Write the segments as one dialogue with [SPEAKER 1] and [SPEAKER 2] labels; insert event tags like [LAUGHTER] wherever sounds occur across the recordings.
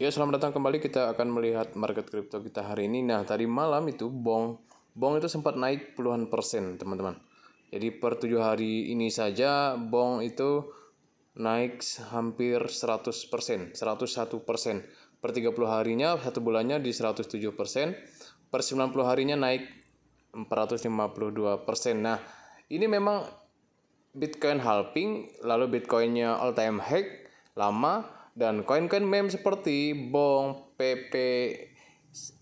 [SPEAKER 1] Ya, selamat datang kembali. Kita akan melihat market crypto kita hari ini. Nah, tadi malam itu bong bong itu sempat naik puluhan persen, teman-teman. Jadi per tujuh hari ini saja bong itu naik hampir 100 persen, 101 persen. Per 30 harinya, satu bulannya di 107 persen. Per 90 harinya naik 452 persen. Nah, ini memang Bitcoin halving, lalu Bitcoinnya all time high, lama, dan koin-koin meme seperti Bong, PP,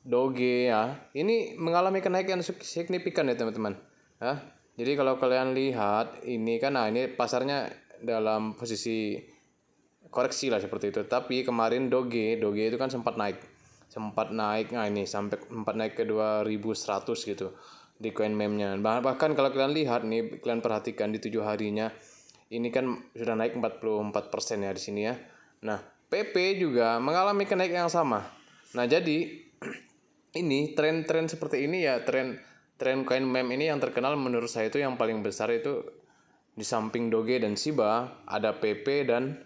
[SPEAKER 1] Doge ya, ini mengalami kenaikan signifikan ya teman-teman. Ya. Jadi kalau kalian lihat ini kan nah ini pasarnya dalam posisi koreksi lah seperti itu. Tapi kemarin Doge, Doge itu kan sempat naik. Sempat naik nah ini sampai sempat naik ke 2100 gitu di koin meme-nya. Bahkan kalau kalian lihat nih, kalian perhatikan di tujuh harinya ini kan sudah naik 44% ya di sini ya Nah, PP juga mengalami kenaikan yang sama. Nah, jadi [CLEARS THROAT] ini tren-tren seperti ini ya tren tren kain meme ini yang terkenal menurut saya itu yang paling besar itu di samping Doge dan Shiba ada PP dan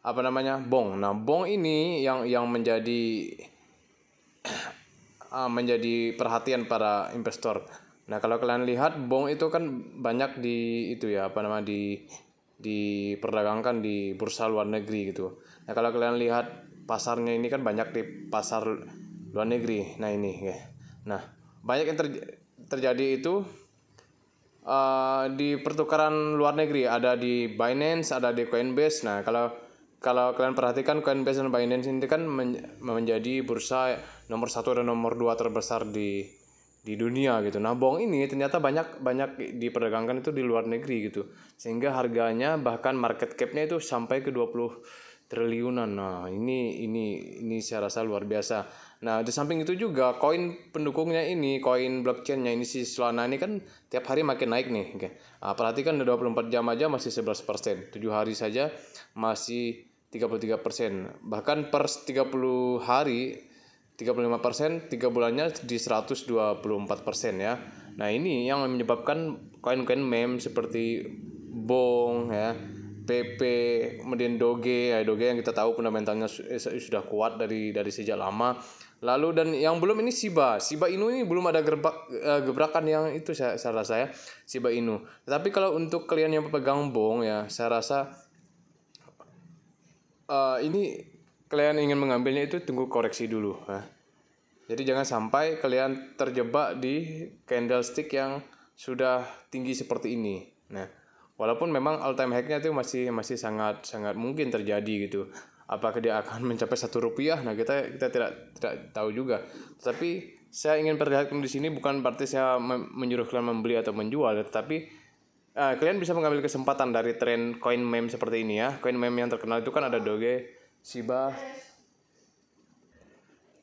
[SPEAKER 1] apa namanya Bong. Nah, Bong ini yang yang menjadi [CLEARS THROAT] ah, menjadi perhatian para investor. Nah, kalau kalian lihat Bong itu kan banyak di itu ya apa namanya? di diperdagangkan di bursa luar negeri gitu. Nah kalau kalian lihat pasarnya ini kan banyak di pasar luar negeri. Nah ini, ya. nah banyak yang terjadi itu uh, di pertukaran luar negeri. Ada di Binance, ada di Coinbase. Nah kalau kalau kalian perhatikan Coinbase dan Binance ini kan menjadi bursa nomor satu dan nomor dua terbesar di di dunia gitu. Nah, bawang ini ternyata banyak banyak diperdagangkan itu di luar negeri gitu. Sehingga harganya bahkan market cap-nya itu sampai ke 20 triliunan. Nah, ini ini ini saya rasa luar biasa. Nah, di samping itu juga koin pendukungnya ini, koin blockchain-nya ini si Solana ini kan tiap hari makin naik nih. Oke. Nah, perhatikan udah 24 jam aja masih 11%, 7 hari saja masih 33%. Bahkan per 30 hari 35% 3 bulannya di 124% ya. Nah, ini yang menyebabkan koin-koin meme seperti Bong ya, PP, kemudian Doge, ya Doge yang kita tahu fundamentalnya eh, sudah kuat dari dari sejak lama. Lalu dan yang belum ini siba siba Inu ini belum ada gerbak, eh, gebrakan yang itu saya, saya rasa ya, Shiba Inu. Tapi kalau untuk kalian yang pegang Bong ya, saya rasa uh, ini kalian ingin mengambilnya itu tunggu koreksi dulu. Nah. Jadi jangan sampai kalian terjebak di candlestick yang sudah tinggi seperti ini. Nah, walaupun memang all time high-nya itu masih masih sangat sangat mungkin terjadi gitu. Apakah dia akan [LAUGHS] mencapai satu rupiah? Nah, kita kita tidak tidak tahu juga. Tapi saya ingin perlihatkan di sini bukan berarti saya menyuruh kalian membeli atau menjual, tetapi uh, kalian bisa mengambil kesempatan dari tren coin meme seperti ini ya. Coin meme yang terkenal itu kan ada Doge, Siba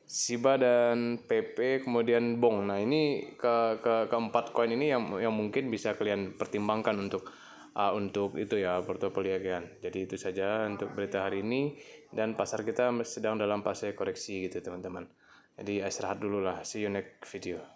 [SPEAKER 1] Siba dan PP kemudian Bong. Nah, ini ke ke keempat koin ini yang yang mungkin bisa kalian pertimbangkan untuk uh, untuk itu ya portofolio kalian. Jadi itu saja untuk berita hari ini dan pasar kita sedang dalam fase koreksi gitu, teman-teman. Jadi istirahat dulu lah. See you next video.